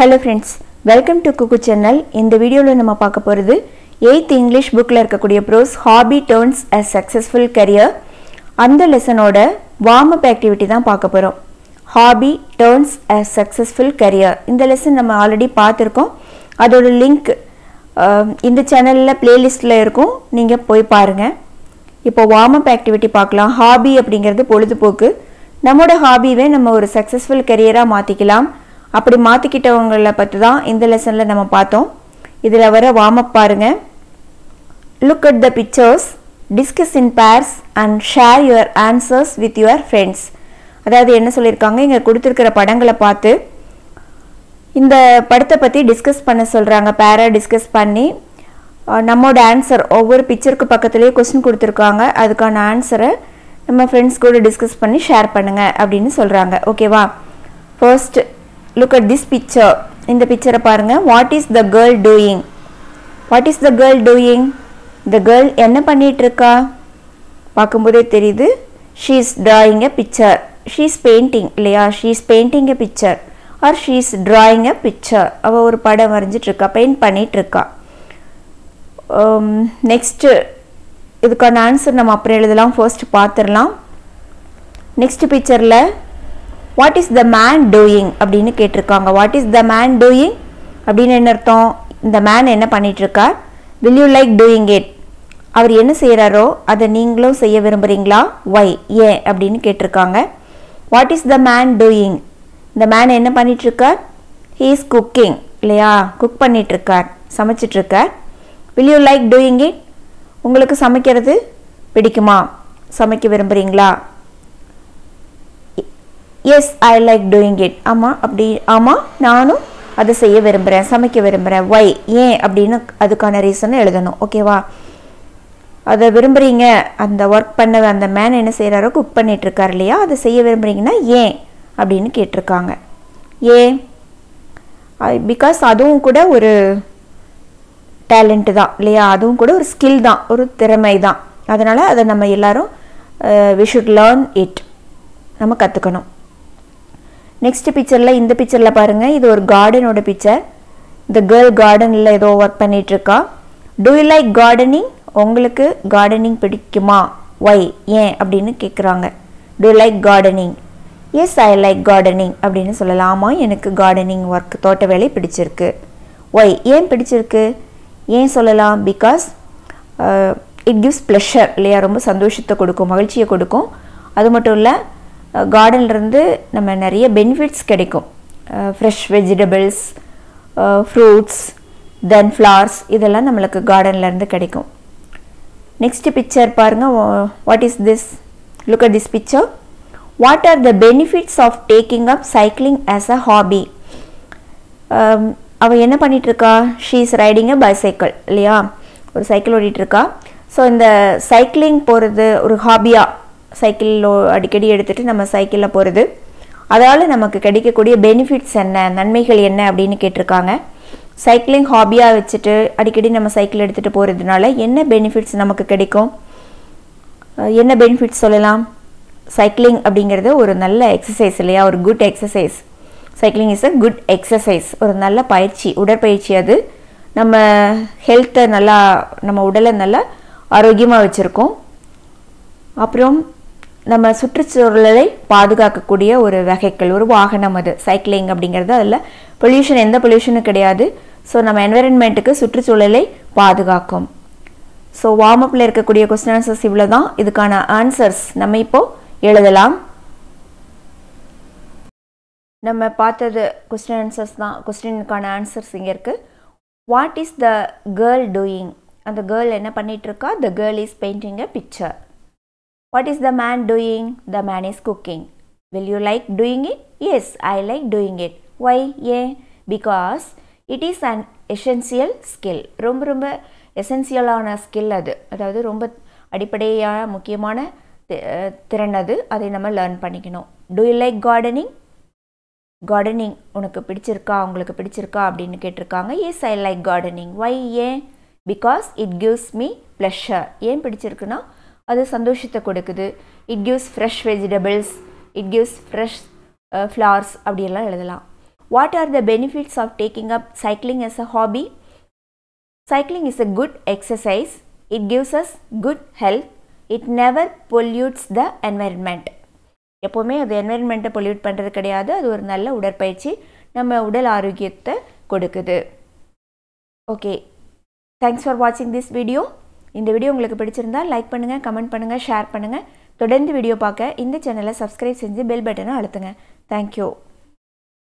Hello friends welcome to குக்கு channel இந்த வீடியோவில் நம்ம பார்க்க போகிறது எயித் இங்கிலீஷ் புக்கில் இருக்கக்கூடிய prose hobby turns a successful career அந்த லெசனோட வார்ம் அப் ஆக்டிவிட்டி தான் பார்க்க போகிறோம் hobby turns a successful career இந்த லெசன் நம்ம ஆல்ரெடி பார்த்துருக்கோம் அதோட லிங்க் இந்த சேனலில் ப்ளேலிஸ்ட்டில் இருக்கும் நீங்கள் போய் பாருங்கள் இப்போ வார்ம் அப் ஆக்டிவிட்டி பார்க்கலாம் ஹாபி அப்படிங்கிறது பொழுதுபோக்கு நம்மளோட ஹாபிவே நம்ம ஒரு சக்ஸஸ்ஃபுல் கரியராக மாற்றிக்கலாம் அப்படி மாற்றிக்கிட்டவங்களை பற்றி தான் இந்த லெசனில் நம்ம பார்த்தோம் இதில் வர வார்ம்அப் பாருங்கள் look at the pictures discuss in pairs and share your answers with your friends அதாவது என்ன சொல்லியிருக்காங்க இங்கே கொடுத்துருக்கிற படங்களை பார்த்து இந்த படத்தை பற்றி டிஸ்கஸ் பண்ண சொல்கிறாங்க பேரை டிஸ்கஸ் பண்ணி நம்மோட ஆன்சர் ஒவ்வொரு பிக்சருக்கு பக்கத்துலேயே கொஸ்டின் கொடுத்துருக்காங்க அதுக்கான ஆன்சரை நம்ம ஃப்ரெண்ட்ஸ் கூட டிஸ்கஸ் பண்ணி ஷேர் பண்ணுங்கள் அப்படின்னு சொல்கிறாங்க ஓகேவா first look at this picture இந்த பிக்சரை பாருங்க what is the girl doing what is the girl doing the girl என்ன இருக்கா பார்க்கும்போதே தெரியுது she is drawing a picture she's painting இல்லையா she is painting a picture or she is drawing a picture அவள் ஒரு படம் வரைஞ்சிட்ருக்கா பெயிண்ட் பண்ணிகிட்ருக்கா நெக்ஸ்ட்டு um, இதுக்கான ஆன்சர் நம்ம அப்புறம் எழுதலாம் ஃபர்ஸ்ட் பார்த்துடலாம் நெக்ஸ்ட் பிக்சரில் what is the man doing அப்படின்னு கேட்டிருக்காங்க what is the man doing அப்படின்னு என்ன அர்த்தம் இந்த மேன் என்ன பண்ணிகிட்ருக்கார் will you like doing it அவர் என்ன செய்கிறாரோ அதை நீங்களும் செய்ய விரும்புகிறீங்களா ஒய் ஏ அப்படின்னு கேட்டிருக்காங்க what is the man doing இந்த மேன் என்ன பண்ணிகிட்ருக்கார் ஹீ இஸ் குக்கிங் இல்லையா குக் பண்ணிகிட்ருக்கார் சமைச்சிட்ருக்கார் will you like doing it உங்களுக்கு சமைக்கிறது பிடிக்குமா சமைக்க விரும்புகிறீங்களா yes I like doing it ஆமாம் அப்படி ஆமாம் நானும் அதை செய்ய விரும்புகிறேன் சமைக்க விரும்புகிறேன் ஒய் ஏன் அப்படின்னு அதுக்கான ரீசனை எழுதணும் ஓகேவா அதை விரும்புகிறீங்க அந்த ஒர்க் பண்ண அந்த மேன் என்ன செய்கிறாரோ குக் பண்ணிகிட்ருக்கார் இல்லையா அதை செய்ய விரும்புகிறீங்கன்னா ஏன் அப்படின்னு கேட்டிருக்காங்க ஏன் பிகாஸ் அதுவும் கூட ஒரு டேலண்ட்டு தான் இல்லையா அதுவும் கூட ஒரு ஸ்கில் தான் ஒரு திறமை தான் அதனால் அதை நம்ம எல்லோரும் வி ஷுட் லேர்ன் இட் நம்ம கற்றுக்கணும் நெக்ஸ்ட் பிக்சரில் இந்த பிக்சரில் பாருங்கள் இது ஒரு கார்டனோட பிக்சர் இந்த கேர்ள் கார்டனில் ஏதோ ஒர்க் பண்ணிகிட்ருக்கா டூ யூ லைக் கார்டனிங் உங்களுக்கு கார்டனிங் பிடிக்குமா ஒய் ஏன் அப்படின்னு கேட்குறாங்க do like gardening yes I like gardening அப்படின்னு சொல்லலாம் எனக்கு கார்டனிங் ஒர்க் தோட்ட வேலை பிடிச்சிருக்கு ஒய் ஏன் பிடிச்சிருக்கு ஏன் சொல்லலாம் பிகாஸ் இட் கிவ்ஸ் ப்ளஷர் இல்லையா ரொம்ப சந்தோஷத்தை கொடுக்கும் மகிழ்ச்சியை கொடுக்கும் அது மட்டும் இல்லை கார்டன்லேருந்து நம்ம நிறைய பெனிஃபிட்ஸ் கிடைக்கும் fresh vegetables fruits then flowers இதெல்லாம் நம்மளுக்கு கார்டன்லேருந்து கிடைக்கும் நெக்ஸ்ட் பிக்சர் பாருங்கள் what is this look at this picture what are the benefits of taking up cycling as a hobby அவள் என்ன பண்ணிகிட்ருக்கா she is riding a bicycle இல்லையா ஒரு சைக்கிள் ஓடிட்டுருக்கா ஸோ இந்த சைக்கிளிங் போகிறது ஒரு ஹாபியாக சைக்கிளில் அடிக்கடி எடுத்துகிட்டு நம்ம சைக்கிளில் போகிறது அதனால் நமக்கு கிடைக்கக்கூடிய பெனிஃபிட்ஸ் என்ன நன்மைகள் என்ன அப்படின்னு கேட்டிருக்காங்க சைக்கிளிங் ஹாபியாக வச்சுட்டு அடிக்கடி நம்ம சைக்கிள் எடுத்துகிட்டு போகிறதுனால என்ன பெனிஃபிட்ஸ் நமக்கு கிடைக்கும் என்ன பெனிஃபிட்ஸ் சொல்லலாம் சைக்கிளிங் அப்படிங்கிறது ஒரு நல்ல எக்ஸசைஸ் இல்லையா ஒரு good exercise cycling is a good exercise ஒரு நல்ல பயிற்சி உடற்பயிற்சி அது நம்ம ஹெல்த்தை நல்லா நம்ம உடலை நல்லா ஆரோக்கியமாக வச்சுருக்கோம் அப்புறம் நம்ம சுற்றுச்சூழலை பாதுகாக்கக்கூடிய ஒரு வகைகள் ஒரு வாகனம் அது சைக்கிளிங் அப்படிங்கிறது அதில் பொல்யூஷன் எந்த பொல்யூஷனும் கிடையாது ஸோ நம்ம என்வரன்மெண்ட்டுக்கு சுற்றுச்சூழலை பாதுகாக்கும் ஸோ வார்ம் அப்பில் இருக்கக்கூடிய கொஸ்டின் ஆன்சர்ஸ் இவ்வளோ தான் இதுக்கான ஆன்சர்ஸ் நம்ம இப்போது எழுதலாம் நம்ம பார்த்தது கொஸ்டின் ஆன்சர்ஸ் தான் கொஸ்டினுக்கான ஆன்சர்ஸ் இங்கே இருக்குது what is the girl doing அந்த கேர்ள் என்ன பண்ணிகிட்ருக்கா the girl is painting a picture what is the man doing the man is cooking will you like doing it yes I like doing it Why? ஏ because it is an essential skill ரொம்ப ரொம்ப எசென்சியலான skill அது அதாவது ரொம்ப அடிப்படையான முக்கியமான திறன் அது அதை நம்ம லேர்ன் பண்ணிக்கணும் do you like gardening gardening உனக்கு பிடிச்சிருக்கா உங்களுக்கு பிடிச்சிருக்கா அப்படின்னு கேட்டிருக்காங்க yes I like gardening why ஏன் because it gives me pleasure ஏன் பிடிச்சிருக்குன்னா அது சந்தோஷத்தை கொடுக்குது it gives fresh vegetables it gives fresh flowers அப்படியெல்லாம் எழுதலாம் what are the benefits of taking up cycling as a hobby cycling is a good exercise it gives us good health it never pollutes the environment எப்போவுமே அது என்வைர்மெண்ட்டை pollute பண்ணுறது கிடையாது அது ஒரு நல்ல உடற்பயிற்சி நம்ம உடல் ஆரோக்கியத்தை கொடுக்குது ஓகே தேங்க்ஸ் ஃபார் வாட்சிங் திஸ் வீடியோ இந்த வீடியோ உங்களுக்கு பிடிச்சிருந்தால் லைக் பண்ணுங்கள் கமெண்ட் பண்ணுங்கள் ஷேர் பண்ணுங்கள் தொடர்ந்து வீடியோ பார்க்க இந்த சேனலை சப்ஸ்கிரைப் செஞ்சு பெல் பட்டனை அழுத்துங்க தேங்க்யூ